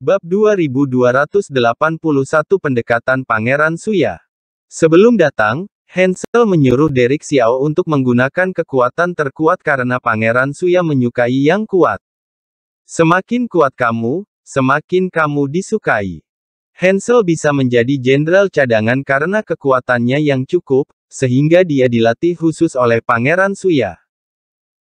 Bab 2281 Pendekatan Pangeran Suya Sebelum datang, Hansel menyuruh Derek Xiao untuk menggunakan kekuatan terkuat karena Pangeran Suya menyukai yang kuat. Semakin kuat kamu, semakin kamu disukai. Hansel bisa menjadi jenderal cadangan karena kekuatannya yang cukup, sehingga dia dilatih khusus oleh Pangeran Suya.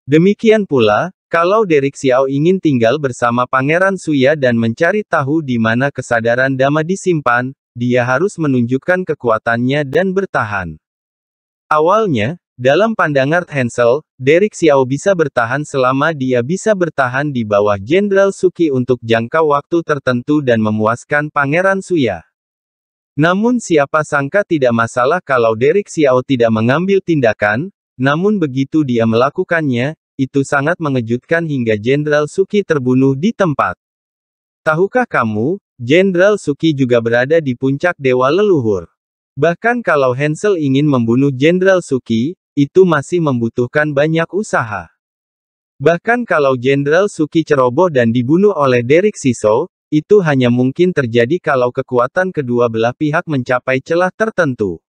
Demikian pula, kalau Derek Xiao ingin tinggal bersama Pangeran Suya dan mencari tahu di mana kesadaran Dama disimpan, dia harus menunjukkan kekuatannya dan bertahan. Awalnya, dalam pandangan Hansel, Derek Xiao bisa bertahan selama dia bisa bertahan di bawah Jenderal Suki untuk jangka waktu tertentu dan memuaskan Pangeran Suya. Namun siapa sangka tidak masalah kalau Derek Xiao tidak mengambil tindakan, namun begitu dia melakukannya, itu sangat mengejutkan hingga Jenderal Suki terbunuh di tempat. Tahukah kamu, Jenderal Suki juga berada di puncak Dewa Leluhur. Bahkan kalau Hansel ingin membunuh Jenderal Suki, itu masih membutuhkan banyak usaha. Bahkan kalau Jenderal Suki ceroboh dan dibunuh oleh Derek Siso, itu hanya mungkin terjadi kalau kekuatan kedua belah pihak mencapai celah tertentu.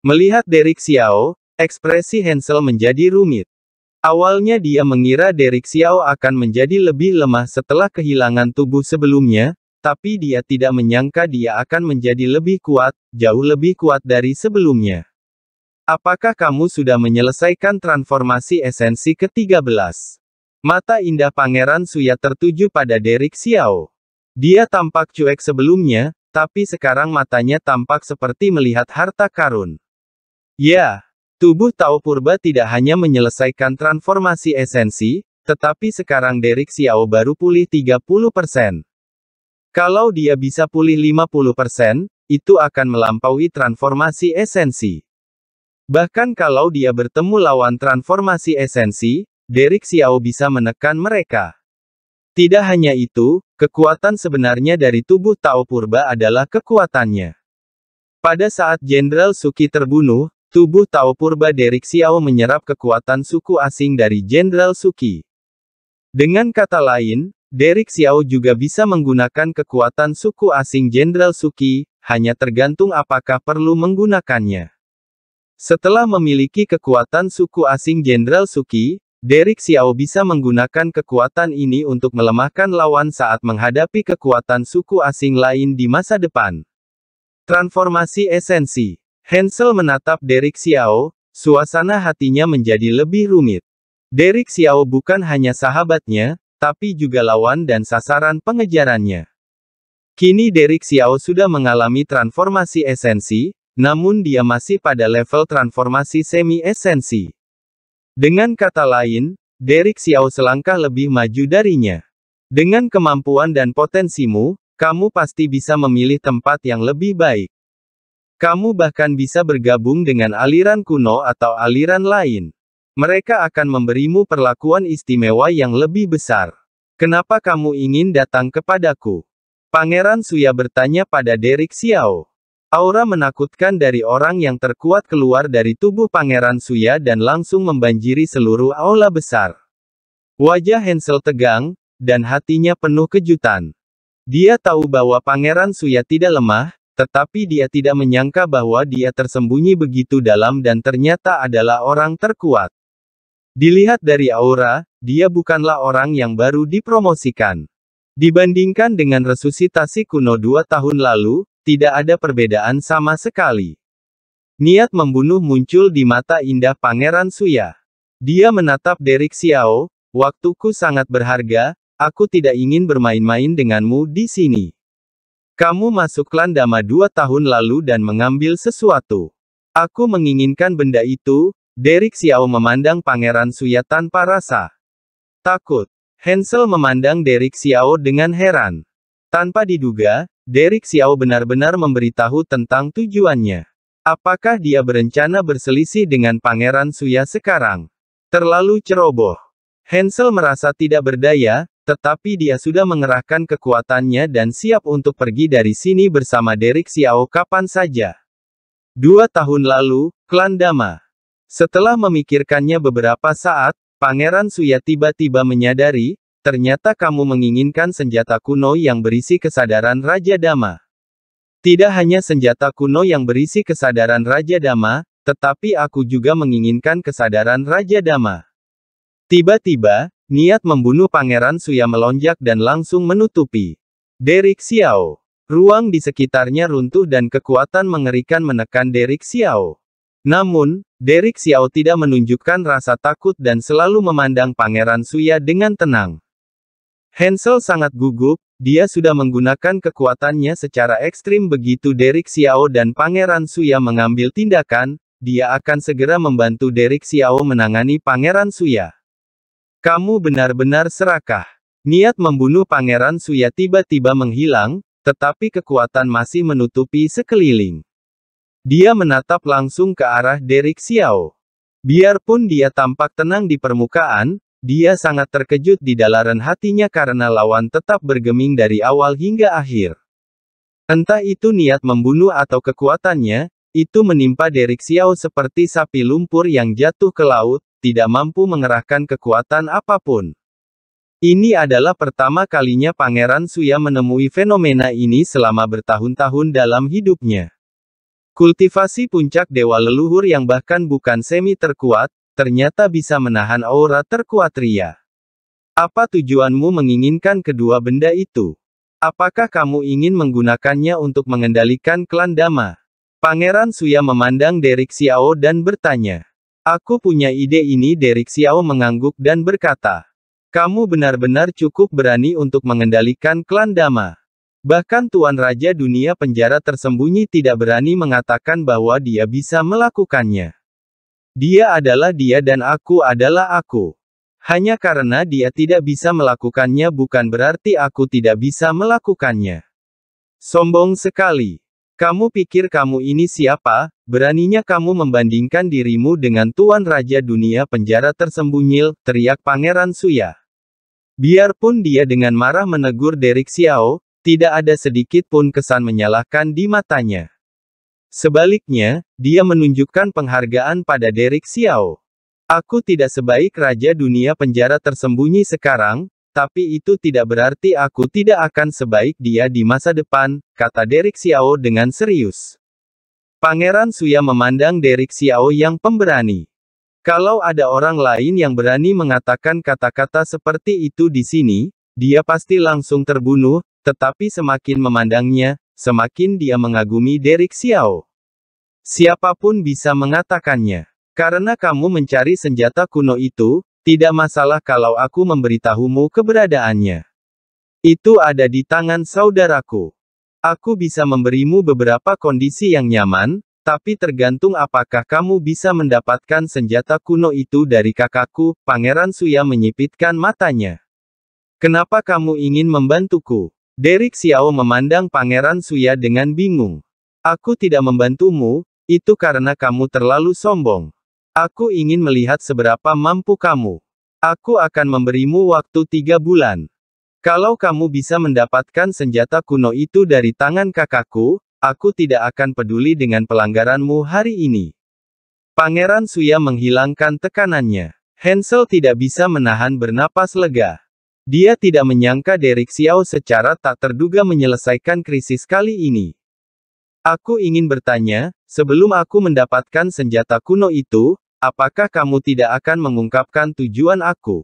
Melihat Derek Xiao, ekspresi Hansel menjadi rumit. Awalnya dia mengira Derek Xiao akan menjadi lebih lemah setelah kehilangan tubuh sebelumnya, tapi dia tidak menyangka dia akan menjadi lebih kuat, jauh lebih kuat dari sebelumnya. Apakah kamu sudah menyelesaikan transformasi esensi ke-13? Mata indah Pangeran Suya tertuju pada Derek Xiao. Dia tampak cuek sebelumnya, tapi sekarang matanya tampak seperti melihat harta karun. Ya, Tubuh Tao Purba tidak hanya menyelesaikan transformasi esensi, tetapi sekarang Derek Xiao baru pulih 30%. Kalau dia bisa pulih 50%, itu akan melampaui transformasi esensi. Bahkan kalau dia bertemu lawan transformasi esensi, Derek Xiao bisa menekan mereka. Tidak hanya itu, kekuatan sebenarnya dari tubuh Tao Purba adalah kekuatannya. Pada saat Jenderal Suki terbunuh, Tubuh Tao Purba Derik Xiao menyerap kekuatan suku asing dari Jenderal Suki. Dengan kata lain, Derek Xiao juga bisa menggunakan kekuatan suku asing Jenderal Suki, hanya tergantung apakah perlu menggunakannya. Setelah memiliki kekuatan suku asing Jenderal Suki, Derek Xiao bisa menggunakan kekuatan ini untuk melemahkan lawan saat menghadapi kekuatan suku asing lain di masa depan. Transformasi Esensi Hansel menatap Derek Xiao, suasana hatinya menjadi lebih rumit. Derek Xiao bukan hanya sahabatnya, tapi juga lawan dan sasaran pengejarannya. Kini Derek Xiao sudah mengalami transformasi esensi, namun dia masih pada level transformasi semi-esensi. Dengan kata lain, Derek Xiao selangkah lebih maju darinya. Dengan kemampuan dan potensimu, kamu pasti bisa memilih tempat yang lebih baik. Kamu bahkan bisa bergabung dengan aliran kuno atau aliran lain. Mereka akan memberimu perlakuan istimewa yang lebih besar. Kenapa kamu ingin datang kepadaku? Pangeran Suya bertanya pada Derek Xiao. Aura menakutkan dari orang yang terkuat keluar dari tubuh Pangeran Suya dan langsung membanjiri seluruh aula besar. Wajah Hansel tegang, dan hatinya penuh kejutan. Dia tahu bahwa Pangeran Suya tidak lemah, tetapi dia tidak menyangka bahwa dia tersembunyi begitu dalam dan ternyata adalah orang terkuat. Dilihat dari aura, dia bukanlah orang yang baru dipromosikan. Dibandingkan dengan resusitasi kuno dua tahun lalu, tidak ada perbedaan sama sekali. Niat membunuh muncul di mata indah Pangeran Suya. Dia menatap Derek Xiao, waktuku sangat berharga, aku tidak ingin bermain-main denganmu di sini. Kamu masuk Dama dua tahun lalu dan mengambil sesuatu. Aku menginginkan benda itu, Derek Xiao memandang Pangeran Suya tanpa rasa. Takut. Hansel memandang Derek Xiao dengan heran. Tanpa diduga, Derek Xiao benar-benar memberitahu tentang tujuannya. Apakah dia berencana berselisih dengan Pangeran Suya sekarang? Terlalu ceroboh. Hansel merasa tidak berdaya, tetapi dia sudah mengerahkan kekuatannya dan siap untuk pergi dari sini bersama Derek Xiao kapan saja. Dua tahun lalu, klan Dama. Setelah memikirkannya beberapa saat, Pangeran Suya tiba-tiba menyadari, ternyata kamu menginginkan senjata kuno yang berisi kesadaran Raja Dama. Tidak hanya senjata kuno yang berisi kesadaran Raja Dama, tetapi aku juga menginginkan kesadaran Raja Dama. Tiba-tiba, Niat membunuh Pangeran Suya melonjak dan langsung menutupi. Derek Xiao. Ruang di sekitarnya runtuh dan kekuatan mengerikan menekan Derek Xiao. Namun, Derek Xiao tidak menunjukkan rasa takut dan selalu memandang Pangeran Suya dengan tenang. Hansel sangat gugup, dia sudah menggunakan kekuatannya secara ekstrim begitu Derek Xiao dan Pangeran Suya mengambil tindakan, dia akan segera membantu Derek Xiao menangani Pangeran Suya. Kamu benar-benar serakah. Niat membunuh Pangeran Suya tiba-tiba menghilang, tetapi kekuatan masih menutupi sekeliling. Dia menatap langsung ke arah Derek Xiao. Biarpun dia tampak tenang di permukaan, dia sangat terkejut di dalaran hatinya karena lawan tetap bergeming dari awal hingga akhir. Entah itu niat membunuh atau kekuatannya, itu menimpa Derek Xiao seperti sapi lumpur yang jatuh ke laut, tidak mampu mengerahkan kekuatan apapun. Ini adalah pertama kalinya Pangeran Suya menemui fenomena ini selama bertahun-tahun dalam hidupnya. Kultivasi puncak dewa leluhur yang bahkan bukan semi terkuat, ternyata bisa menahan aura terkuat Ria. Apa tujuanmu menginginkan kedua benda itu? Apakah kamu ingin menggunakannya untuk mengendalikan klan Dama? Pangeran Suya memandang Derek Xiao dan bertanya. Aku punya ide ini Derek Xiao mengangguk dan berkata. Kamu benar-benar cukup berani untuk mengendalikan klan Dama. Bahkan Tuan Raja Dunia Penjara Tersembunyi tidak berani mengatakan bahwa dia bisa melakukannya. Dia adalah dia dan aku adalah aku. Hanya karena dia tidak bisa melakukannya bukan berarti aku tidak bisa melakukannya. Sombong sekali. Kamu pikir kamu ini siapa? Beraninya kamu membandingkan dirimu dengan Tuan Raja Dunia penjara tersembunyi, teriak Pangeran Suya. Biarpun dia dengan marah menegur Derek Xiao, tidak ada sedikit pun kesan menyalahkan di matanya. Sebaliknya, dia menunjukkan penghargaan pada Derek Xiao. Aku tidak sebaik Raja Dunia penjara tersembunyi sekarang, tapi itu tidak berarti aku tidak akan sebaik dia di masa depan, kata Derek Xiao dengan serius. Pangeran Suya memandang Derek Xiao yang pemberani. Kalau ada orang lain yang berani mengatakan kata-kata seperti itu di sini, dia pasti langsung terbunuh, tetapi semakin memandangnya, semakin dia mengagumi Derek Xiao. Siapapun bisa mengatakannya. Karena kamu mencari senjata kuno itu, tidak masalah kalau aku memberitahumu keberadaannya. Itu ada di tangan saudaraku. Aku bisa memberimu beberapa kondisi yang nyaman, tapi tergantung apakah kamu bisa mendapatkan senjata kuno itu dari kakakku, Pangeran Suya menyipitkan matanya. Kenapa kamu ingin membantuku? Derek Xiao memandang Pangeran Suya dengan bingung. Aku tidak membantumu, itu karena kamu terlalu sombong. Aku ingin melihat seberapa mampu kamu. Aku akan memberimu waktu tiga bulan. Kalau kamu bisa mendapatkan senjata kuno itu dari tangan kakakku, aku tidak akan peduli dengan pelanggaranmu hari ini. Pangeran Suya menghilangkan tekanannya. Hansel tidak bisa menahan bernapas lega. Dia tidak menyangka Derek Xiao secara tak terduga menyelesaikan krisis kali ini. Aku ingin bertanya, sebelum aku mendapatkan senjata kuno itu, Apakah kamu tidak akan mengungkapkan tujuan aku?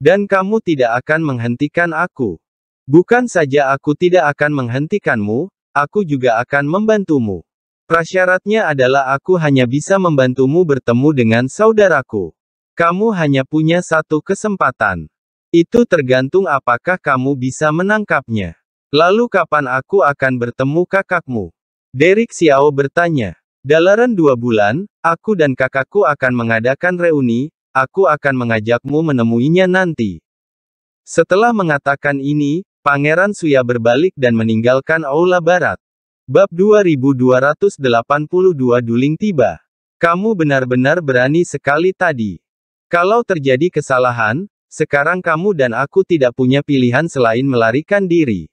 Dan kamu tidak akan menghentikan aku. Bukan saja aku tidak akan menghentikanmu, aku juga akan membantumu. Prasyaratnya adalah aku hanya bisa membantumu bertemu dengan saudaraku. Kamu hanya punya satu kesempatan. Itu tergantung apakah kamu bisa menangkapnya. Lalu kapan aku akan bertemu kakakmu? Derek Xiao bertanya. Dalaran dua bulan, aku dan kakakku akan mengadakan reuni, aku akan mengajakmu menemuinya nanti. Setelah mengatakan ini, Pangeran Suya berbalik dan meninggalkan Aula Barat. Bab 2282 Duling tiba. Kamu benar-benar berani sekali tadi. Kalau terjadi kesalahan, sekarang kamu dan aku tidak punya pilihan selain melarikan diri.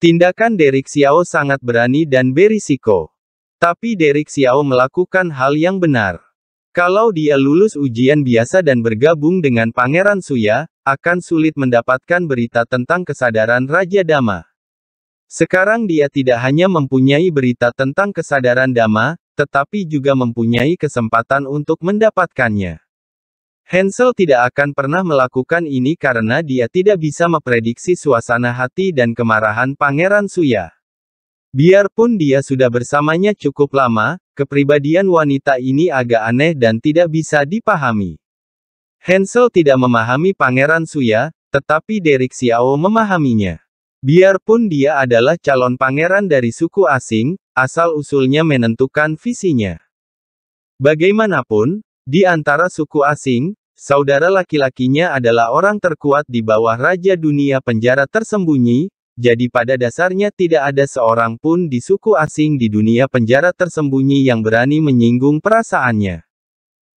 Tindakan Derek Xiao sangat berani dan berisiko. Tapi Derek Xiao melakukan hal yang benar. Kalau dia lulus ujian biasa dan bergabung dengan Pangeran Suya, akan sulit mendapatkan berita tentang kesadaran Raja Dama. Sekarang dia tidak hanya mempunyai berita tentang kesadaran Dama, tetapi juga mempunyai kesempatan untuk mendapatkannya. Hansel tidak akan pernah melakukan ini karena dia tidak bisa memprediksi suasana hati dan kemarahan Pangeran Suya. Biarpun dia sudah bersamanya cukup lama, kepribadian wanita ini agak aneh dan tidak bisa dipahami. Hansel tidak memahami Pangeran Suya, tetapi Derek Xiao memahaminya. Biarpun dia adalah calon pangeran dari suku asing, asal-usulnya menentukan visinya. Bagaimanapun, di antara suku asing, saudara laki-lakinya adalah orang terkuat di bawah Raja Dunia Penjara Tersembunyi, jadi pada dasarnya tidak ada seorang pun di suku asing di dunia penjara tersembunyi yang berani menyinggung perasaannya.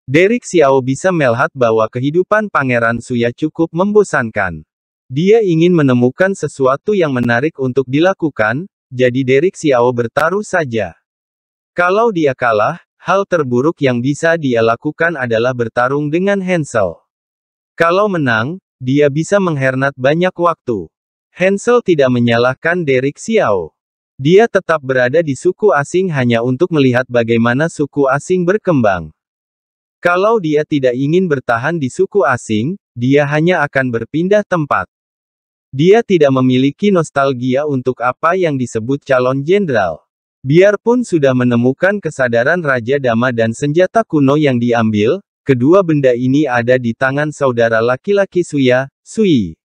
Derek Xiao bisa melihat bahwa kehidupan Pangeran Suya cukup membosankan. Dia ingin menemukan sesuatu yang menarik untuk dilakukan, jadi Derek Xiao bertaruh saja. Kalau dia kalah, hal terburuk yang bisa dia lakukan adalah bertarung dengan Hansel. Kalau menang, dia bisa menghernat banyak waktu. Hansel tidak menyalahkan Derek Xiao. Dia tetap berada di suku asing hanya untuk melihat bagaimana suku asing berkembang. Kalau dia tidak ingin bertahan di suku asing, dia hanya akan berpindah tempat. Dia tidak memiliki nostalgia untuk apa yang disebut calon jenderal. Biarpun sudah menemukan kesadaran Raja Dama dan senjata kuno yang diambil, kedua benda ini ada di tangan saudara laki-laki Suya, Sui.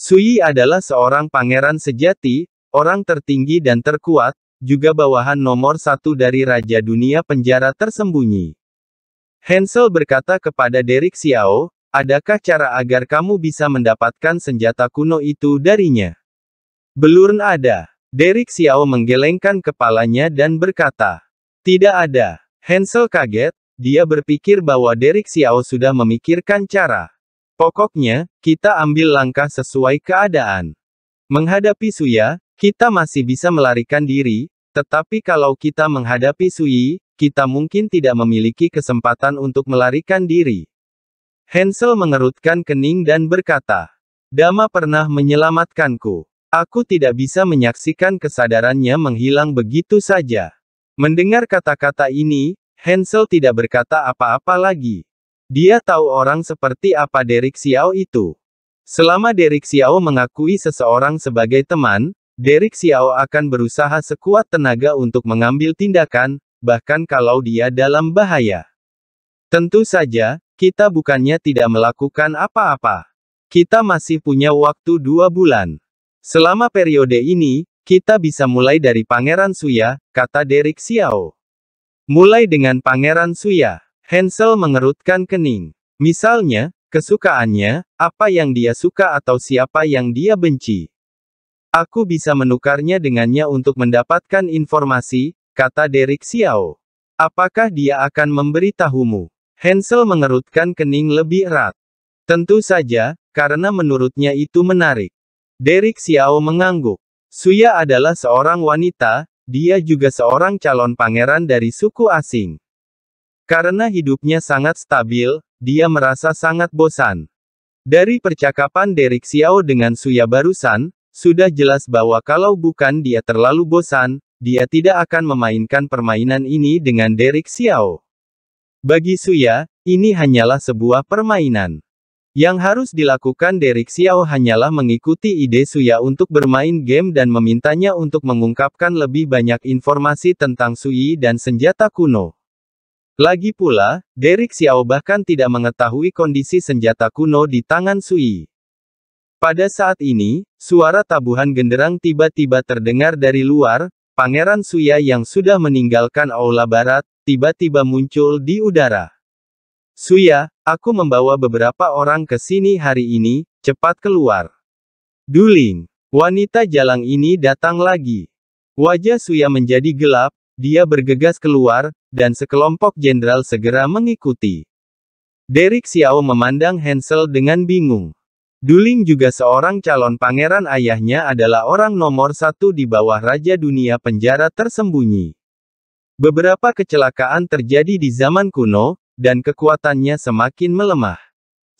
Suyi adalah seorang pangeran sejati, orang tertinggi dan terkuat, juga bawahan nomor satu dari Raja Dunia Penjara Tersembunyi. Hansel berkata kepada Derek Xiao, adakah cara agar kamu bisa mendapatkan senjata kuno itu darinya? Belum ada. Derek Xiao menggelengkan kepalanya dan berkata, tidak ada. Hansel kaget, dia berpikir bahwa Derek Xiao sudah memikirkan cara. Pokoknya, kita ambil langkah sesuai keadaan. Menghadapi Suya, kita masih bisa melarikan diri, tetapi kalau kita menghadapi Sui, kita mungkin tidak memiliki kesempatan untuk melarikan diri. Hansel mengerutkan kening dan berkata, Dama pernah menyelamatkanku. Aku tidak bisa menyaksikan kesadarannya menghilang begitu saja. Mendengar kata-kata ini, Hansel tidak berkata apa-apa lagi. Dia tahu orang seperti apa Derek Xiao itu. Selama Derek Xiao mengakui seseorang sebagai teman, Derek Xiao akan berusaha sekuat tenaga untuk mengambil tindakan, bahkan kalau dia dalam bahaya. Tentu saja, kita bukannya tidak melakukan apa-apa. Kita masih punya waktu dua bulan. Selama periode ini, kita bisa mulai dari Pangeran Suya, kata Derek Xiao. Mulai dengan Pangeran Suya. Hansel mengerutkan kening. Misalnya, kesukaannya, apa yang dia suka atau siapa yang dia benci. Aku bisa menukarnya dengannya untuk mendapatkan informasi, kata Derek Xiao. Apakah dia akan memberitahumu? Hansel mengerutkan kening lebih erat. Tentu saja, karena menurutnya itu menarik. Derek Xiao mengangguk. Suya adalah seorang wanita, dia juga seorang calon pangeran dari suku asing. Karena hidupnya sangat stabil, dia merasa sangat bosan. Dari percakapan Derek Xiao dengan Suya barusan, sudah jelas bahwa kalau bukan dia terlalu bosan, dia tidak akan memainkan permainan ini dengan Derek Xiao. Bagi Suya, ini hanyalah sebuah permainan. Yang harus dilakukan Derek Xiao hanyalah mengikuti ide Suya untuk bermain game dan memintanya untuk mengungkapkan lebih banyak informasi tentang Sui dan senjata kuno. Lagi pula, Derek Xiao bahkan tidak mengetahui kondisi senjata kuno di tangan Sui. Pada saat ini, suara tabuhan genderang tiba-tiba terdengar dari luar, Pangeran Suya yang sudah meninggalkan Aula Barat, tiba-tiba muncul di udara. Suya, aku membawa beberapa orang ke sini hari ini, cepat keluar. Duling, wanita jalang ini datang lagi. Wajah Suya menjadi gelap, dia bergegas keluar, dan sekelompok jenderal segera mengikuti. Derek Xiao memandang Hansel dengan bingung. Duling juga seorang calon pangeran ayahnya adalah orang nomor satu di bawah Raja Dunia Penjara Tersembunyi. Beberapa kecelakaan terjadi di zaman kuno, dan kekuatannya semakin melemah.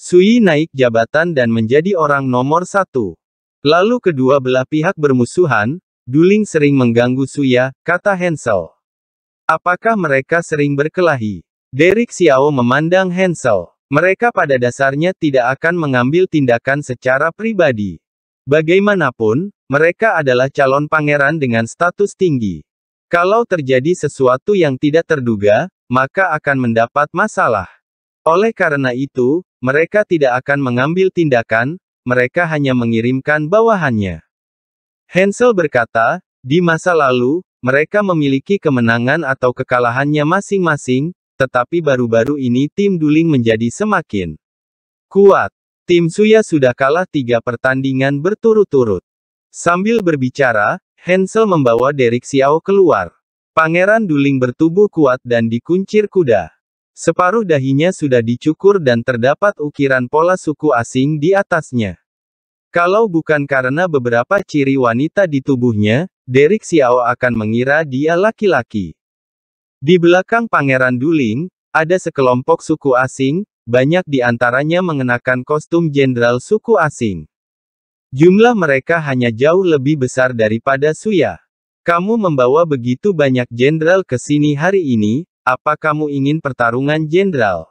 Sui naik jabatan dan menjadi orang nomor satu. Lalu kedua belah pihak bermusuhan, Duling sering mengganggu Suya, kata Hansel. Apakah mereka sering berkelahi? Derek Xiao memandang Hansel. Mereka pada dasarnya tidak akan mengambil tindakan secara pribadi. Bagaimanapun, mereka adalah calon pangeran dengan status tinggi. Kalau terjadi sesuatu yang tidak terduga, maka akan mendapat masalah. Oleh karena itu, mereka tidak akan mengambil tindakan, mereka hanya mengirimkan bawahannya. Hansel berkata, di masa lalu, mereka memiliki kemenangan atau kekalahannya masing-masing, tetapi baru-baru ini tim Duling menjadi semakin kuat. Tim Suya sudah kalah tiga pertandingan berturut-turut. Sambil berbicara, Hansel membawa Derek Xiao keluar. Pangeran Duling bertubuh kuat dan dikuncir kuda. Separuh dahinya sudah dicukur dan terdapat ukiran pola suku asing di atasnya. Kalau bukan karena beberapa ciri wanita di tubuhnya, Derek Xiao akan mengira dia laki-laki. Di belakang Pangeran Duling, ada sekelompok suku asing, banyak di antaranya mengenakan kostum jenderal suku asing. Jumlah mereka hanya jauh lebih besar daripada Suya. Kamu membawa begitu banyak jenderal ke sini hari ini, apa kamu ingin pertarungan jenderal?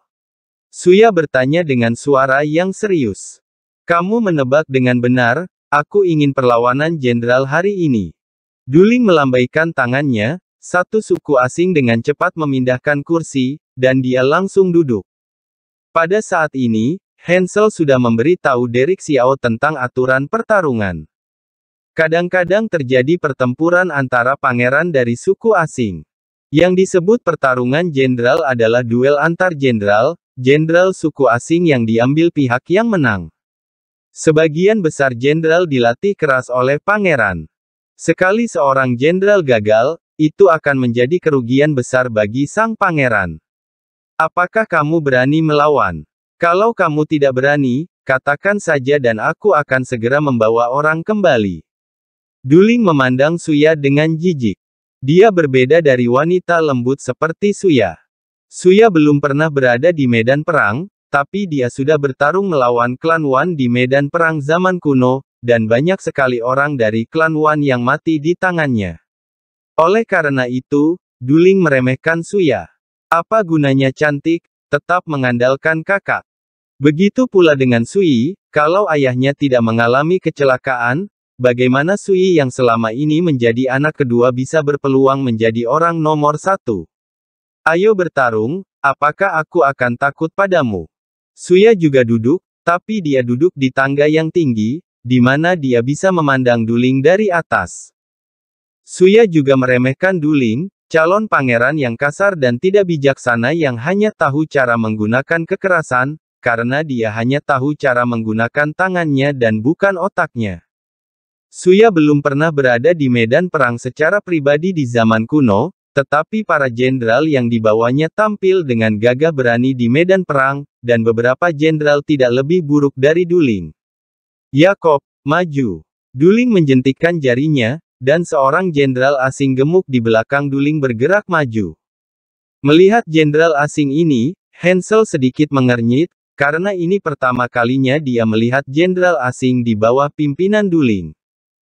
Suya bertanya dengan suara yang serius. Kamu menebak dengan benar, aku ingin perlawanan jenderal hari ini. Duling melambaikan tangannya, satu suku asing dengan cepat memindahkan kursi, dan dia langsung duduk. Pada saat ini, Hansel sudah memberi tahu Derek Xiao tentang aturan pertarungan. Kadang-kadang terjadi pertempuran antara pangeran dari suku asing. Yang disebut pertarungan jenderal adalah duel antar jenderal, jenderal suku asing yang diambil pihak yang menang. Sebagian besar jenderal dilatih keras oleh pangeran. Sekali seorang jenderal gagal, itu akan menjadi kerugian besar bagi sang pangeran. Apakah kamu berani melawan? Kalau kamu tidak berani, katakan saja dan aku akan segera membawa orang kembali. Duling memandang Suya dengan jijik. Dia berbeda dari wanita lembut seperti Suya. Suya belum pernah berada di medan perang, tapi dia sudah bertarung melawan klan Wan di medan perang zaman kuno, dan banyak sekali orang dari klan Wan yang mati di tangannya. Oleh karena itu, Duling meremehkan Suya. Apa gunanya cantik, tetap mengandalkan kakak. Begitu pula dengan Sui, kalau ayahnya tidak mengalami kecelakaan, bagaimana Sui yang selama ini menjadi anak kedua bisa berpeluang menjadi orang nomor satu? Ayo bertarung, apakah aku akan takut padamu? Suya juga duduk, tapi dia duduk di tangga yang tinggi, di mana dia bisa memandang Duling dari atas. Suya juga meremehkan Duling, calon pangeran yang kasar dan tidak bijaksana yang hanya tahu cara menggunakan kekerasan, karena dia hanya tahu cara menggunakan tangannya dan bukan otaknya. Suya belum pernah berada di medan perang secara pribadi di zaman kuno, tetapi para jenderal yang dibawanya tampil dengan gagah berani di medan perang, dan beberapa jenderal tidak lebih buruk dari Duling. Yakob, maju. Duling menjentikkan jarinya, dan seorang jenderal asing gemuk di belakang Duling bergerak maju. Melihat jenderal asing ini, Hansel sedikit mengernyit, karena ini pertama kalinya dia melihat jenderal asing di bawah pimpinan Duling.